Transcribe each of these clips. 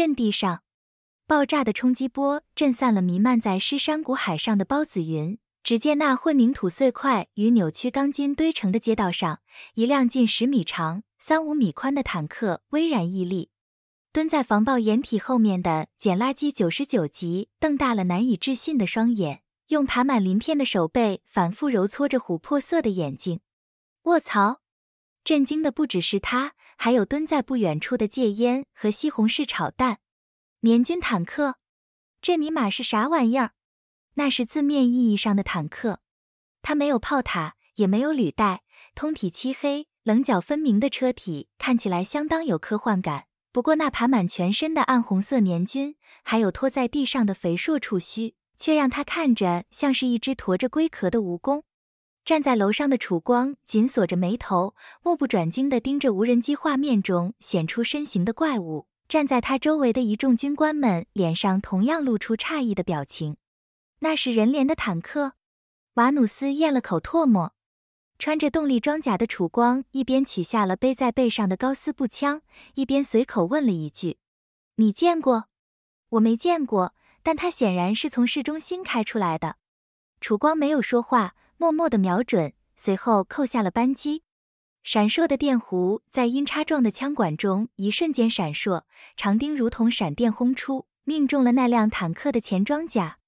阵地上，爆炸的冲击波震散了弥漫在尸山谷海上的孢子云。只见那混凝土碎块与扭曲钢筋堆成的街道上，一辆近十米长、三五米宽的坦克巍然屹立。蹲在防爆掩体后面的捡垃圾九十九级瞪大了难以置信的双眼，用爬满鳞片的手背反复揉搓着琥珀色的眼睛。卧槽！震惊的不只是他。还有蹲在不远处的戒烟和西红柿炒蛋，年军坦克，这尼玛是啥玩意儿？那是字面意义上的坦克，它没有炮塔，也没有履带，通体漆黑，棱角分明的车体看起来相当有科幻感。不过那爬满全身的暗红色年军，还有拖在地上的肥硕触须，却让它看着像是一只驮着龟壳的蜈蚣。站在楼上的楚光紧锁着眉头，目不转睛地盯着无人机画面中显出身形的怪物。站在他周围的一众军官们脸上同样露出诧异的表情。那是人脸的坦克？瓦努斯咽了口唾沫。穿着动力装甲的楚光一边取下了背在背上的高斯步枪，一边随口问了一句：“你见过？我没见过。但他显然是从市中心开出来的。”楚光没有说话。默默地瞄准，随后扣下了扳机，闪烁的电弧在音叉状的枪管中一瞬间闪烁，长钉如同闪电轰出，命中了那辆坦克的前装甲。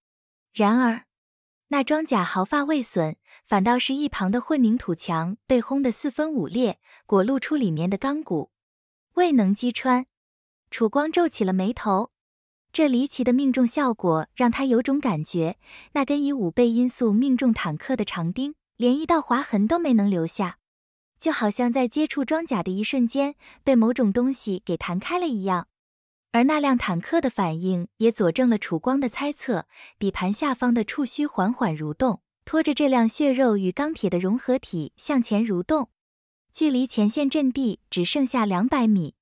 然而，那装甲毫发未损，反倒是一旁的混凝土墙被轰得四分五裂，裹露出里面的钢骨，未能击穿。楚光皱起了眉头。这离奇的命中效果让他有种感觉，那根以五倍音速命中坦克的长钉，连一道划痕都没能留下，就好像在接触装甲的一瞬间被某种东西给弹开了一样。而那辆坦克的反应也佐证了楚光的猜测，底盘下方的触须缓缓蠕动，拖着这辆血肉与钢铁的融合体向前蠕动，距离前线阵地只剩下两百米。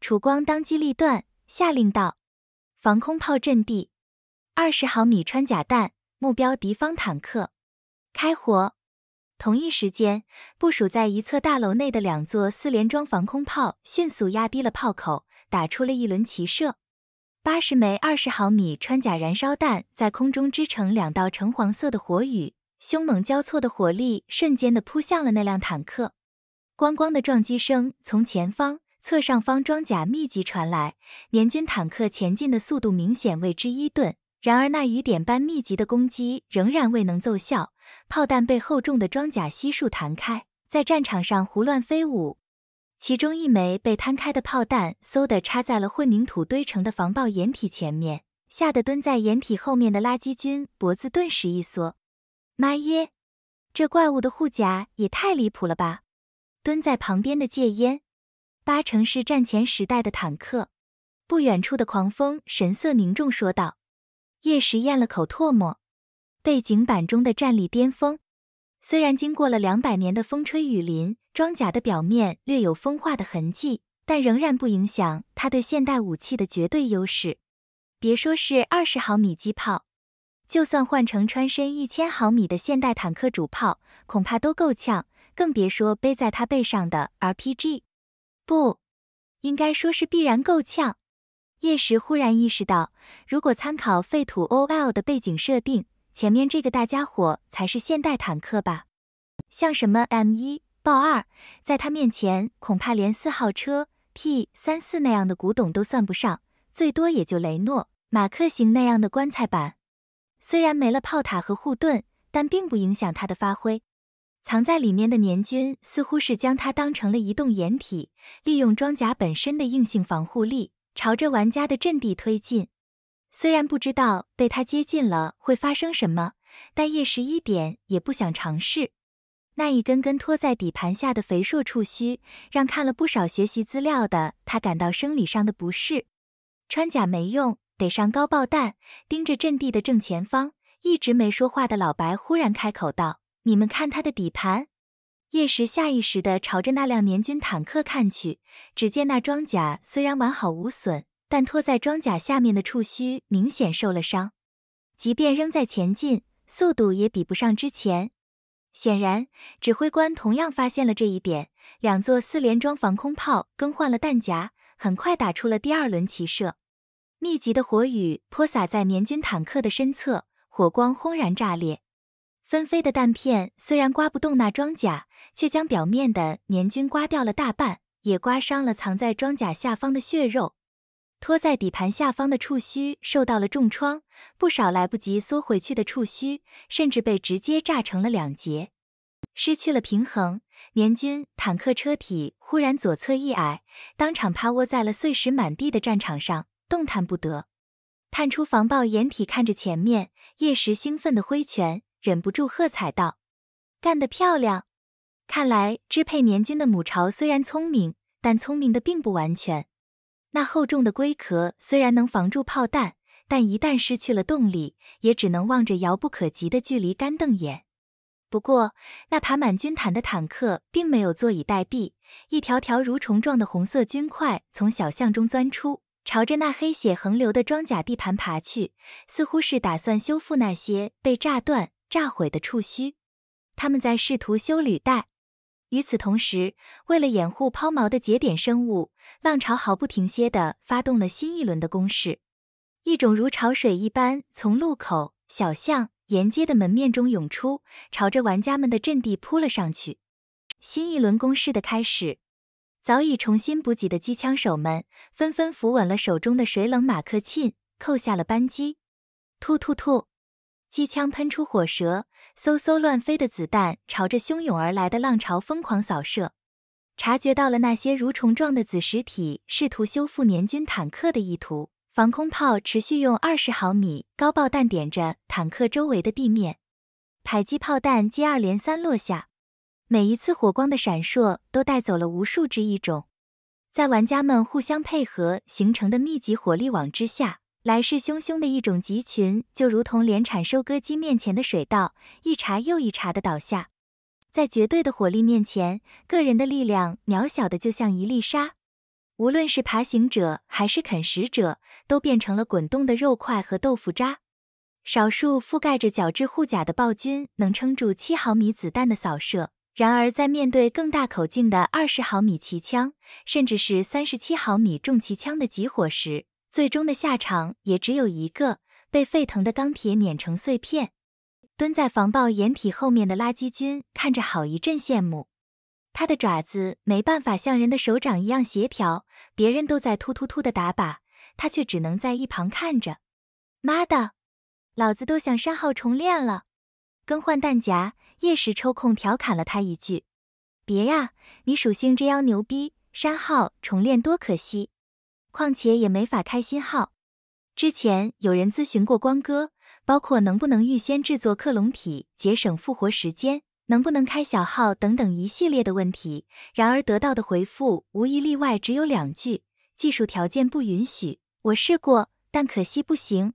楚光当机立断，下令道。防空炮阵地，二十毫米穿甲弹，目标敌方坦克，开火。同一时间，部署在一侧大楼内的两座四连装防空炮迅速压低了炮口，打出了一轮齐射，八十枚二十毫米穿甲燃烧弹在空中织成两道橙黄色的火雨，凶猛交错的火力瞬间的扑向了那辆坦克，咣咣的撞击声从前方。侧上方装甲密集传来，联军坦克前进的速度明显为之一顿。然而，那雨点般密集的攻击仍然未能奏效，炮弹被厚重的装甲悉数弹开，在战场上胡乱飞舞。其中一枚被摊开的炮弹嗖地插在了混凝土堆成的防爆掩体前面，吓得蹲在掩体后面的垃圾军脖子顿时一缩。妈耶，这怪物的护甲也太离谱了吧！蹲在旁边的戒烟。八成是战前时代的坦克。不远处的狂风神色凝重说道：“叶石咽了口唾沫。背景板中的战力巅峰，虽然经过了两百年的风吹雨淋，装甲的表面略有风化的痕迹，但仍然不影响它对现代武器的绝对优势。别说是二十毫米机炮，就算换成穿深一千毫米的现代坦克主炮，恐怕都够呛。更别说背在他背上的 RPG。”不应该说是必然够呛。叶石忽然意识到，如果参考废土 O L 的背景设定，前面这个大家伙才是现代坦克吧？像什么 M 一、豹二，在他面前恐怕连四号车 T 三四那样的古董都算不上，最多也就雷诺马克型那样的棺材板。虽然没了炮塔和护盾，但并不影响它的发挥。藏在里面的年菌似乎是将它当成了移动掩体，利用装甲本身的硬性防护力朝着玩家的阵地推进。虽然不知道被它接近了会发生什么，但叶十一点也不想尝试。那一根根拖在底盘下的肥硕触须，让看了不少学习资料的他感到生理上的不适。穿甲没用，得上高爆弹。盯着阵地的正前方，一直没说话的老白忽然开口道。你们看它的底盘。叶石下意识地朝着那辆年军坦克看去，只见那装甲虽然完好无损，但拖在装甲下面的触须明显受了伤，即便仍在前进，速度也比不上之前。显然，指挥官同样发现了这一点。两座四联装防空炮更换了弹夹，很快打出了第二轮齐射，密集的火雨泼洒在年军坦克的身侧，火光轰然炸裂。纷飞的弹片虽然刮不动那装甲，却将表面的年菌刮掉了大半，也刮伤了藏在装甲下方的血肉。拖在底盘下方的触须受到了重创，不少来不及缩回去的触须甚至被直接炸成了两截，失去了平衡。年军坦克车体忽然左侧一矮，当场趴窝在了碎石满地的战场上，动弹不得。探出防爆掩体，看着前面，叶石兴奋地挥拳。忍不住喝彩道：“干得漂亮！看来支配年军的母巢虽然聪明，但聪明的并不完全。那厚重的龟壳虽然能防住炮弹，但一旦失去了动力，也只能望着遥不可及的距离干瞪眼。不过，那爬满军毯的坦克并没有坐以待毙，一条条蠕虫状的红色菌块从小巷中钻出，朝着那黑血横流的装甲地盘爬去，似乎是打算修复那些被炸断。”炸毁的触须，他们在试图修履带。与此同时，为了掩护抛锚的节点生物，浪潮毫不停歇地发动了新一轮的攻势。一种如潮水一般从路口、小巷、沿街的门面中涌出，朝着玩家们的阵地扑了上去。新一轮攻势的开始，早已重新补给的机枪手们纷纷扶稳了手中的水冷马克沁，扣下了扳机。突突突。机枪喷出火舌，嗖嗖乱飞的子弹朝着汹涌而来的浪潮疯狂扫射。察觉到了那些蠕虫状的子实体试图修复年军坦克的意图，防空炮持续用二十毫米高爆弹点着坦克周围的地面，迫击炮弹接二连三落下。每一次火光的闪烁，都带走了无数只异种。在玩家们互相配合形成的密集火力网之下。来势汹汹的一种集群，就如同联产收割机面前的水稻，一茬又一茬的倒下。在绝对的火力面前，个人的力量渺小的就像一粒沙。无论是爬行者还是啃食者，都变成了滚动的肉块和豆腐渣。少数覆盖着角质护甲的暴君能撑住七毫米子弹的扫射，然而在面对更大口径的二十毫米气枪，甚至是三十七毫米重机枪的集火时，最终的下场也只有一个，被沸腾的钢铁碾成碎片。蹲在防爆掩体后面的垃圾军看着，好一阵羡慕。他的爪子没办法像人的手掌一样协调，别人都在突突突的打，靶，他却只能在一旁看着。妈的，老子都想删号重练了。更换弹夹，叶时抽空调侃了他一句：“别呀，你属性这样牛逼，删号重练多可惜。”况且也没法开新号。之前有人咨询过光哥，包括能不能预先制作克隆体节省复活时间，能不能开小号等等一系列的问题。然而得到的回复无一例外只有两句：技术条件不允许。我试过，但可惜不行。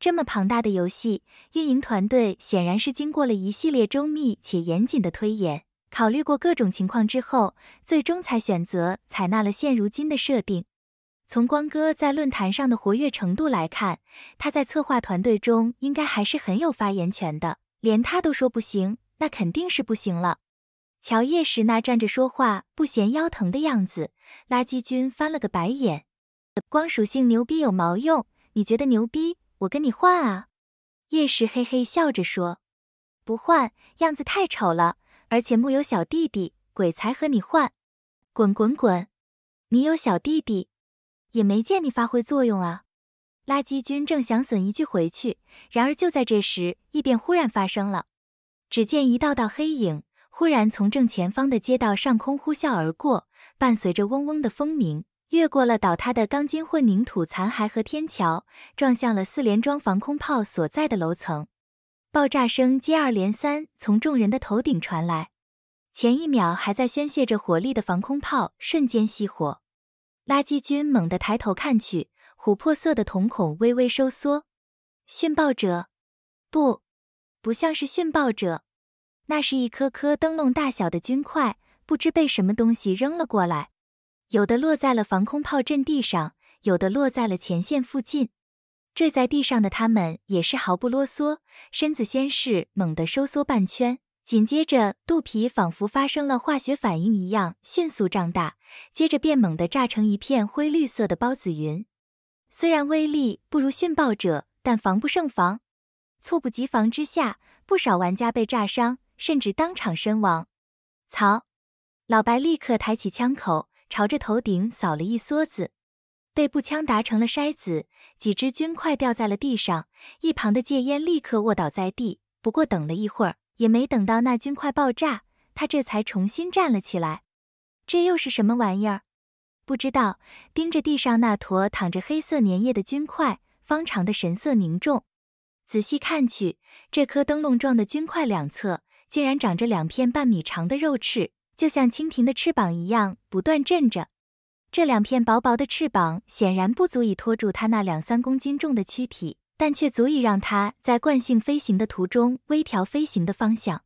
这么庞大的游戏运营团队显然是经过了一系列周密且严谨的推演，考虑过各种情况之后，最终才选择采纳了现如今的设定。从光哥在论坛上的活跃程度来看，他在策划团队中应该还是很有发言权的。连他都说不行，那肯定是不行了。瞧叶时那站着说话不嫌腰疼的样子，垃圾君翻了个白眼。光属性牛逼有毛用？你觉得牛逼？我跟你换啊！叶时嘿嘿笑着说：“不换，样子太丑了，而且木有小弟弟，鬼才和你换。”滚滚滚，你有小弟弟。也没见你发挥作用啊！垃圾军正想损一句回去，然而就在这时，异变忽然发生了。只见一道道黑影忽然从正前方的街道上空呼啸而过，伴随着嗡嗡的风鸣，越过了倒塌的钢筋混凝土残骸和天桥，撞向了四连装防空炮所在的楼层。爆炸声接二连三从众人的头顶传来，前一秒还在宣泄着火力的防空炮瞬间熄火。垃圾军猛地抬头看去，琥珀色的瞳孔微微收缩。殉报者？不，不像是殉报者。那是一颗颗灯笼大小的菌块，不知被什么东西扔了过来。有的落在了防空炮阵地上，有的落在了前线附近。坠在地上的他们也是毫不啰嗦，身子先是猛地收缩半圈。紧接着，肚皮仿佛发生了化学反应一样，迅速胀大，接着便猛地炸成一片灰绿色的孢子云。虽然威力不如驯爆者，但防不胜防，猝不及防之下，不少玩家被炸伤，甚至当场身亡。操！老白立刻抬起枪口，朝着头顶扫了一梭子，被步枪打成了筛子，几支军块掉在了地上。一旁的戒烟立刻卧倒在地，不过等了一会儿。也没等到那菌块爆炸，他这才重新站了起来。这又是什么玩意儿？不知道。盯着地上那坨躺着黑色粘液的菌块，方长的神色凝重。仔细看去，这颗灯笼状的菌块两侧竟然长着两片半米长的肉翅，就像蜻蜓的翅膀一样，不断震着。这两片薄薄的翅膀显然不足以拖住他那两三公斤重的躯体。但却足以让他在惯性飞行的途中微调飞行的方向。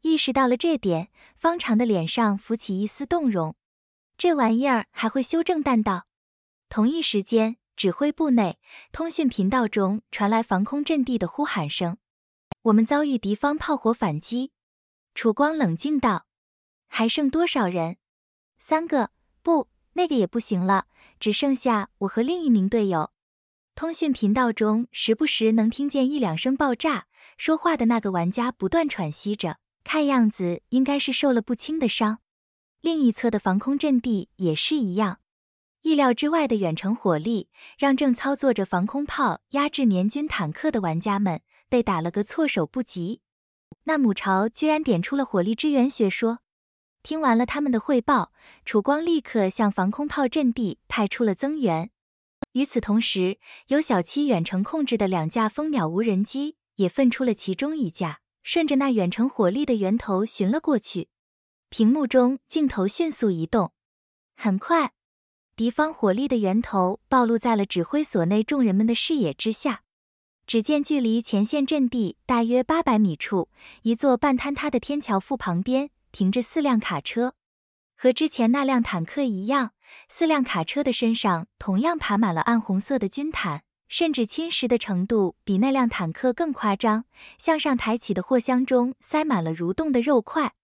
意识到了这点，方长的脸上浮起一丝动容。这玩意儿还会修正弹道？同一时间，指挥部内通讯频道中传来防空阵地的呼喊声：“我们遭遇敌方炮火反击。”楚光冷静道：“还剩多少人？”“三个。”“不，那个也不行了，只剩下我和另一名队友。”通讯频道中时不时能听见一两声爆炸，说话的那个玩家不断喘息着，看样子应该是受了不轻的伤。另一侧的防空阵地也是一样，意料之外的远程火力让正操作着防空炮压制年军坦克的玩家们被打了个措手不及。那母巢居然点出了火力支援学说。听完了他们的汇报，楚光立刻向防空炮阵地派出了增援。与此同时，由小七远程控制的两架蜂鸟无人机也分出了其中一架，顺着那远程火力的源头寻了过去。屏幕中镜头迅速移动，很快，敌方火力的源头暴露在了指挥所内众人们的视野之下。只见距离前线阵地大约八百米处，一座半坍塌的天桥副旁边停着四辆卡车，和之前那辆坦克一样。四辆卡车的身上同样爬满了暗红色的菌毯，甚至侵蚀的程度比那辆坦克更夸张。向上抬起的货箱中塞满了蠕动的肉块，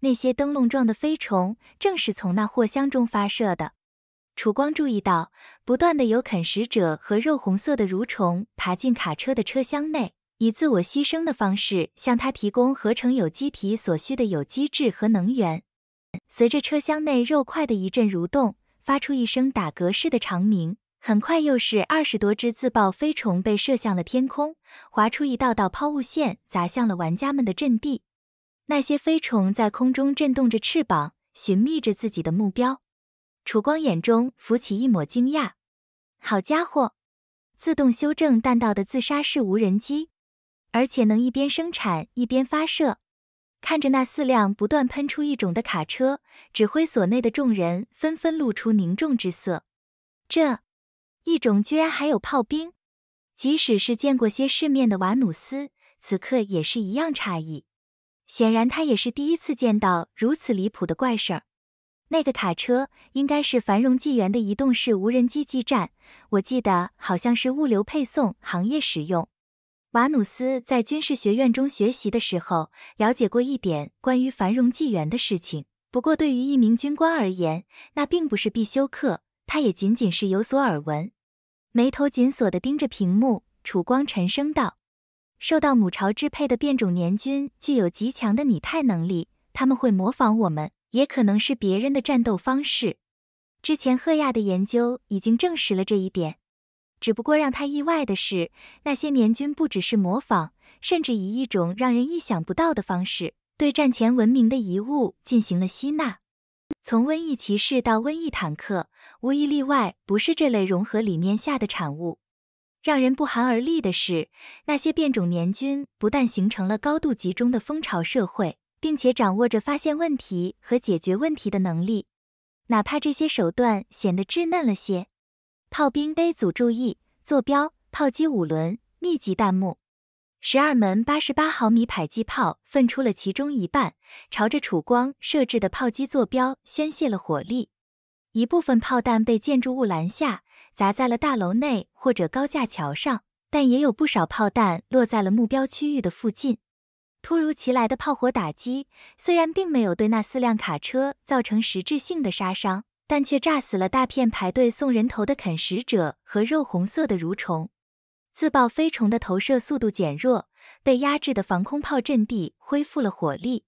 那些灯笼状的飞虫正是从那货箱中发射的。楚光注意到，不断的有啃食者和肉红色的蠕虫爬进卡车的车厢内，以自我牺牲的方式向他提供合成有机体所需的有机质和能源。随着车厢内肉块的一阵蠕动，发出一声打嗝似的长鸣，很快又是二十多只自爆飞虫被射向了天空，划出一道道抛物线，砸向了玩家们的阵地。那些飞虫在空中震动着翅膀，寻觅着自己的目标。楚光眼中浮起一抹惊讶：好家伙，自动修正弹道的自杀式无人机，而且能一边生产一边发射。看着那四辆不断喷出一种的卡车，指挥所内的众人纷纷露出凝重之色。这，一种居然还有炮兵！即使是见过些世面的瓦努斯，此刻也是一样诧异。显然，他也是第一次见到如此离谱的怪事儿。那个卡车应该是繁荣纪元的移动式无人机基站，我记得好像是物流配送行业使用。瓦努斯在军事学院中学习的时候，了解过一点关于繁荣纪元的事情。不过，对于一名军官而言，那并不是必修课。他也仅仅是有所耳闻。眉头紧锁地盯着屏幕，楚光沉声道：“受到母巢支配的变种年军具有极强的拟态能力，他们会模仿我们，也可能是别人的战斗方式。之前赫亚的研究已经证实了这一点。”只不过让他意外的是，那些年军不只是模仿，甚至以一种让人意想不到的方式，对战前文明的遗物进行了吸纳。从瘟疫骑士到瘟疫坦克，无一例外，不是这类融合理念下的产物。让人不寒而栗的是，那些变种年军不但形成了高度集中的蜂巢社会，并且掌握着发现问题和解决问题的能力，哪怕这些手段显得稚嫩了些。炮兵 A 组注意，坐标炮击五轮密集弹幕，十二门八十八毫米迫击炮分出了其中一半，朝着楚光设置的炮击坐标宣泄了火力。一部分炮弹被建筑物拦下，砸在了大楼内或者高架桥上，但也有不少炮弹落在了目标区域的附近。突如其来的炮火打击，虽然并没有对那四辆卡车造成实质性的杀伤。但却炸死了大片排队送人头的啃食者和肉红色的蠕虫，自爆飞虫的投射速度减弱，被压制的防空炮阵地恢复了火力。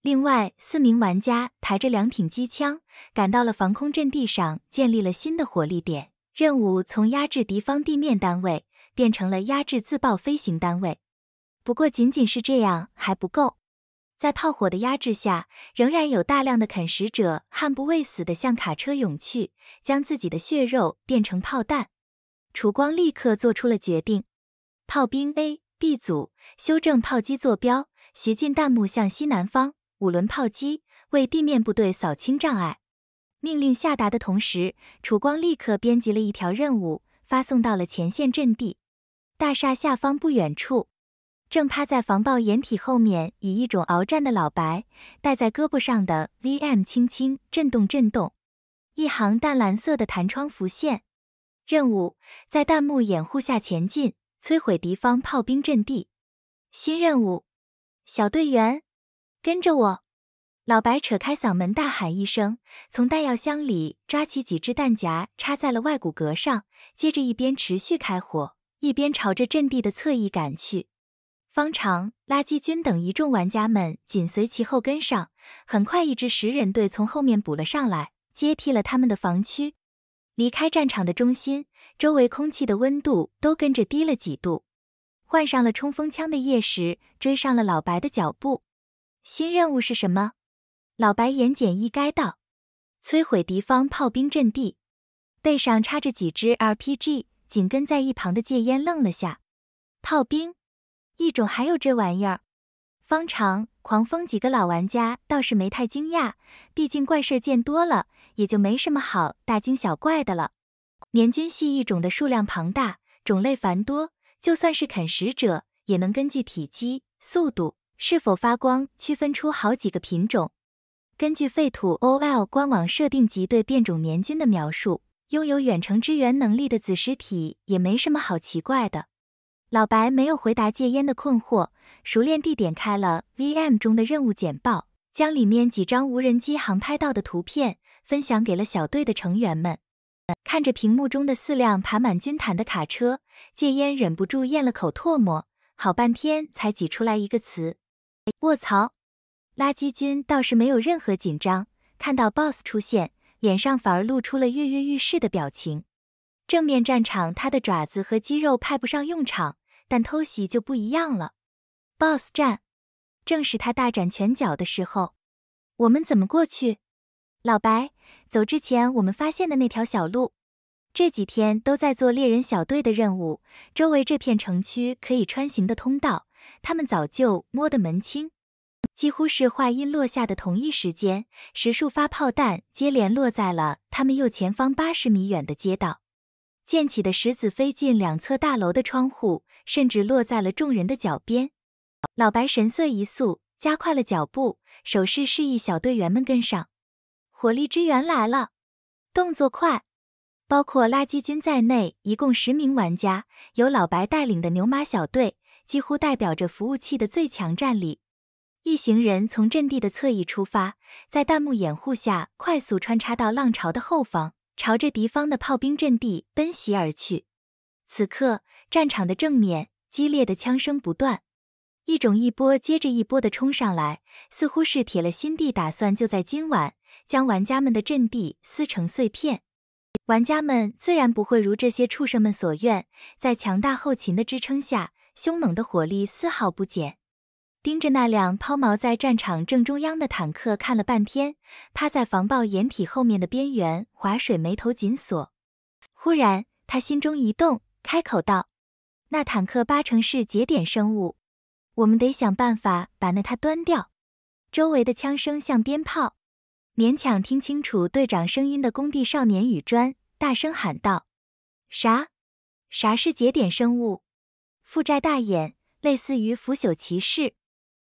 另外四名玩家抬着两挺机枪赶到了防空阵地上，建立了新的火力点。任务从压制敌方地面单位变成了压制自爆飞行单位。不过仅仅是这样还不够。在炮火的压制下，仍然有大量的啃食者悍不畏死地向卡车涌去，将自己的血肉变成炮弹。楚光立刻做出了决定：炮兵 A、B 组修正炮击坐标，徐进弹幕向西南方五轮炮击，为地面部队扫清障碍。命令下达的同时，楚光立刻编辑了一条任务发送到了前线阵地。大厦下方不远处。正趴在防爆掩体后面，以一种鏖战的老白戴在胳膊上的 V M 轻轻震动震动，一行淡蓝色的弹窗浮现：任务，在弹幕掩护下前进，摧毁敌方炮兵阵地。新任务，小队员，跟着我！老白扯开嗓门大喊一声，从弹药箱里抓起几支弹夹，插在了外骨骼上，接着一边持续开火，一边朝着阵地的侧翼赶去。方长、垃圾军等一众玩家们紧随其后跟上，很快一支十人队从后面补了上来，接替了他们的防区。离开战场的中心，周围空气的温度都跟着低了几度。换上了冲锋枪的夜石追上了老白的脚步。新任务是什么？老白言简意赅道：“摧毁敌方炮兵阵地。”背上插着几支 RPG，紧跟在一旁的戒烟愣了下，炮兵。一种还有这玩意儿，方长、狂风几个老玩家倒是没太惊讶，毕竟怪事儿见多了，也就没什么好大惊小怪的了。粘菌系异种的数量庞大，种类繁多，就算是啃食者，也能根据体积、速度、是否发光区分出好几个品种。根据废土 OL 官网设定级对变种粘菌的描述，拥有远程支援能力的子实体也没什么好奇怪的。老白没有回答戒烟的困惑，熟练地点开了 VM 中的任务简报，将里面几张无人机航拍到的图片分享给了小队的成员们。看着屏幕中的四辆爬满菌毯的卡车，戒烟忍不住咽了口唾沫，好半天才挤出来一个词：“卧槽！”垃圾军倒是没有任何紧张，看到 Boss 出现，脸上反而露出了跃跃欲试的表情。正面战场，他的爪子和肌肉派不上用场。但偷袭就不一样了，boss 战正是他大展拳脚的时候。我们怎么过去？老白，走之前我们发现的那条小路。这几天都在做猎人小队的任务，周围这片城区可以穿行的通道，他们早就摸得门清。几乎是话音落下的同一时间，十数发炮弹接连落在了他们右前方八十米远的街道，溅起的石子飞进两侧大楼的窗户。甚至落在了众人的脚边。老白神色一肃，加快了脚步，手势示意小队员们跟上。火力支援来了，动作快！包括垃圾军在内，一共十名玩家，由老白带领的牛马小队，几乎代表着服务器的最强战力。一行人从阵地的侧翼出发，在弹幕掩护下，快速穿插到浪潮的后方，朝着敌方的炮兵阵地奔袭而去。此刻，战场的正面激烈的枪声不断，一种一波接着一波的冲上来，似乎是铁了心地打算就在今晚将玩家们的阵地撕成碎片。玩家们自然不会如这些畜生们所愿，在强大后勤的支撑下，凶猛的火力丝毫不减。盯着那辆抛锚在战场正中央的坦克看了半天，趴在防爆掩体后面的边缘划水，眉头紧锁。忽然，他心中一动。开口道：“那坦克八成是节点生物，我们得想办法把那它端掉。”周围的枪声像鞭炮，勉强听清楚队长声音的工地少年雨砖大声喊道：“啥？啥是节点生物？负债大眼，类似于腐朽骑士，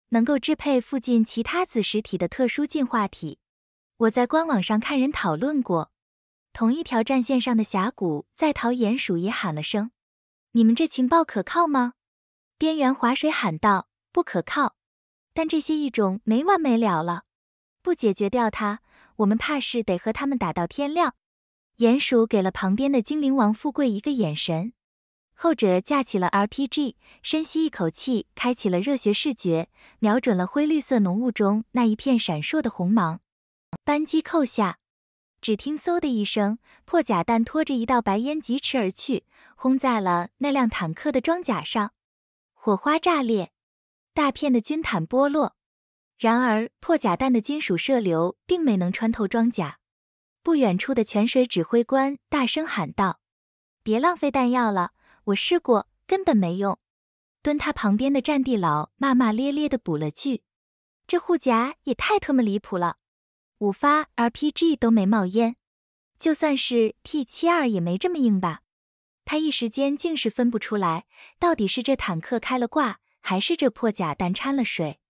能够支配附近其他子实体的特殊进化体。我在官网上看人讨论过。”同一条战线上的峡谷在逃鼹鼠也喊了声：“你们这情报可靠吗？”边缘划水喊道：“不可靠。”但这些异种没完没了了，不解决掉它，我们怕是得和他们打到天亮。鼹鼠给了旁边的精灵王富贵一个眼神，后者架起了 RPG，深吸一口气，开启了热血视觉，瞄准了灰绿色浓雾中那一片闪烁的红芒，扳机扣下。只听“嗖”的一声，破甲弹拖着一道白烟疾驰而去，轰在了那辆坦克的装甲上，火花炸裂，大片的军毯剥落。然而，破甲弹的金属射流并没能穿透装甲。不远处的泉水指挥官大声喊道：“别浪费弹药了，我试过，根本没用。”蹲他旁边的战地佬骂骂咧咧地补了句：“这护甲也太特么离谱了。”五发 RPG 都没冒烟，就算是 T 七二也没这么硬吧？他一时间竟是分不出来，到底是这坦克开了挂，还是这破甲弹掺了水？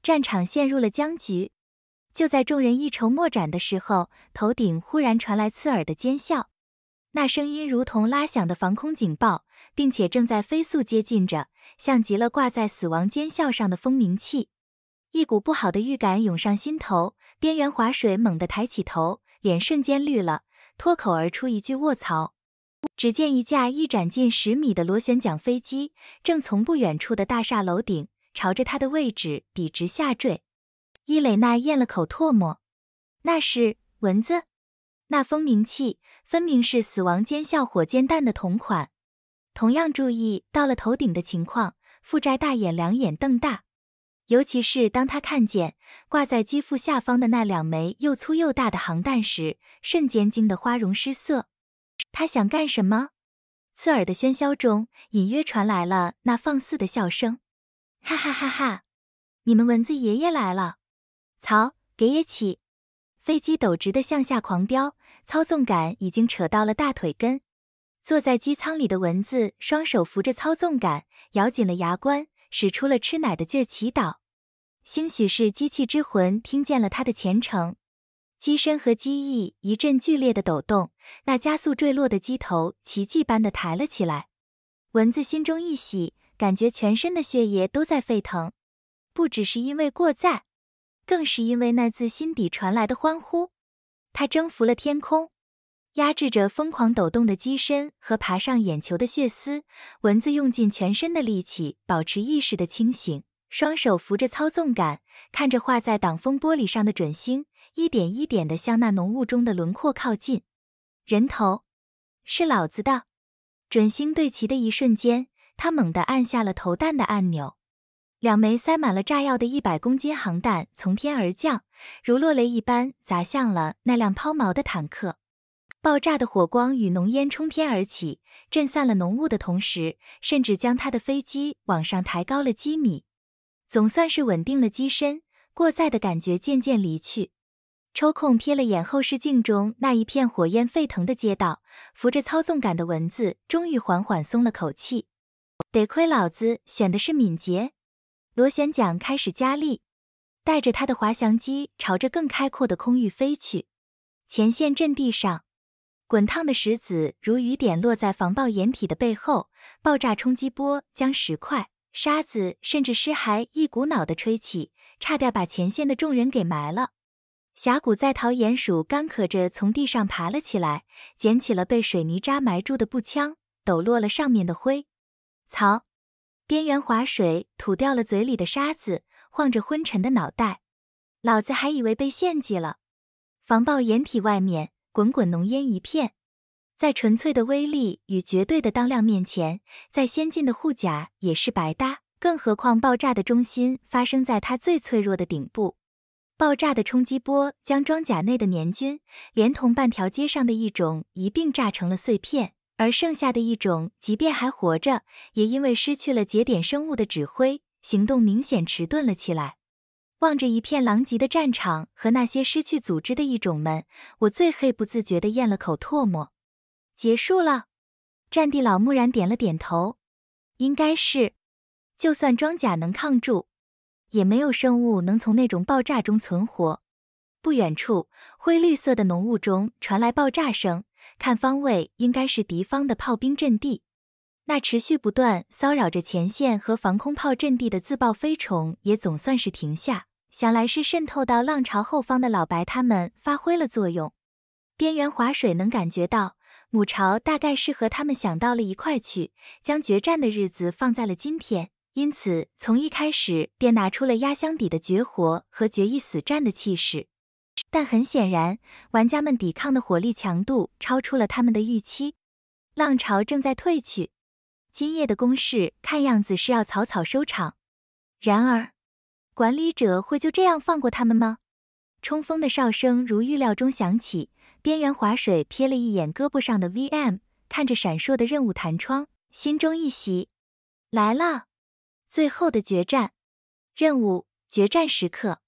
战场陷入了僵局。就在众人一筹莫展的时候，头顶忽然传来刺耳的尖啸，那声音如同拉响的防空警报，并且正在飞速接近着，像极了挂在死亡尖啸上的蜂鸣器。一股不好的预感涌上心头，边缘划水猛地抬起头，脸瞬间绿了，脱口而出一句“卧槽！”只见一架翼展近十米的螺旋桨飞机正从不远处的大厦楼顶朝着他的位置笔直下坠。伊蕾娜咽了口唾沫，那是蚊子，那蜂鸣器分明是死亡尖啸火箭弹的同款。同样注意到了头顶的情况，负债大眼两眼瞪大。尤其是当他看见挂在机腹下方的那两枚又粗又大的航弹时，瞬间惊得花容失色。他想干什么？刺耳的喧嚣中，隐约传来了那放肆的笑声：哈哈哈哈！你们蚊子爷爷来了！操，给爷起！飞机陡直的向下狂飙，操纵杆已经扯到了大腿根。坐在机舱里的蚊子双手扶着操纵杆，咬紧了牙关。使出了吃奶的劲儿祈祷，兴许是机器之魂听见了他的虔诚，机身和机翼一阵剧烈的抖动，那加速坠落的机头奇迹般的抬了起来。蚊子心中一喜，感觉全身的血液都在沸腾，不只是因为过载，更是因为那自心底传来的欢呼。它征服了天空。压制着疯狂抖动的机身和爬上眼球的血丝，蚊子用尽全身的力气保持意识的清醒，双手扶着操纵杆，看着画在挡风玻璃上的准星，一点一点地向那浓雾中的轮廓靠近。人头，是老子的！准星对齐的一瞬间，他猛地按下了投弹的按钮，两枚塞满了炸药的一百公斤航弹从天而降，如落雷一般砸向了那辆抛锚的坦克。爆炸的火光与浓烟冲天而起，震散了浓雾的同时，甚至将他的飞机往上抬高了几米，总算是稳定了机身，过载的感觉渐渐离去。抽空瞥了眼后视镜中那一片火焰沸腾的街道，扶着操纵杆的蚊子终于缓缓松了口气。得亏老子选的是敏捷，螺旋桨开始加力，带着他的滑翔机朝着更开阔的空域飞去。前线阵地上。滚烫的石子如雨点落在防爆掩体的背后，爆炸冲击波将石块、沙子甚至尸骸一股脑的吹起，差点把前线的众人给埋了。峡谷在逃鼹鼠干咳着从地上爬了起来，捡起了被水泥渣埋住的步枪，抖落了上面的灰。槽！边缘划水，吐掉了嘴里的沙子，晃着昏沉的脑袋。老子还以为被献祭了。防爆掩体外面。滚滚浓烟一片，在纯粹的威力与绝对的当量面前，再先进的护甲也是白搭，更何况爆炸的中心发生在它最脆弱的顶部，爆炸的冲击波将装甲内的粘菌，连同半条街上的一种一并炸成了碎片，而剩下的一种，即便还活着，也因为失去了节点生物的指挥，行动明显迟钝了起来。望着一片狼藉的战场和那些失去组织的异种们，我最黑不自觉地咽了口唾沫。结束了，战地老木然点了点头，应该是。就算装甲能抗住，也没有生物能从那种爆炸中存活。不远处，灰绿色的浓雾中传来爆炸声，看方位应该是敌方的炮兵阵地。那持续不断骚扰着前线和防空炮阵地的自爆飞虫也总算是停下，想来是渗透到浪潮后方的老白他们发挥了作用。边缘划水能感觉到，母巢大概是和他们想到了一块去，将决战的日子放在了今天，因此从一开始便拿出了压箱底的绝活和决一死战的气势。但很显然，玩家们抵抗的火力强度超出了他们的预期，浪潮正在退去。今夜的攻势看样子是要草草收场，然而管理者会就这样放过他们吗？冲锋的哨声如预料中响起，边缘划水瞥了一眼胳膊上的 VM，看着闪烁的任务弹窗，心中一喜，来了，最后的决战，任务决战时刻，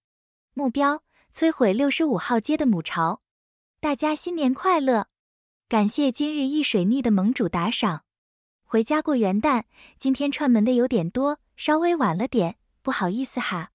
目标摧毁六十五号街的母巢。大家新年快乐，感谢今日一水逆的盟主打赏。回家过元旦，今天串门的有点多，稍微晚了点，不好意思哈。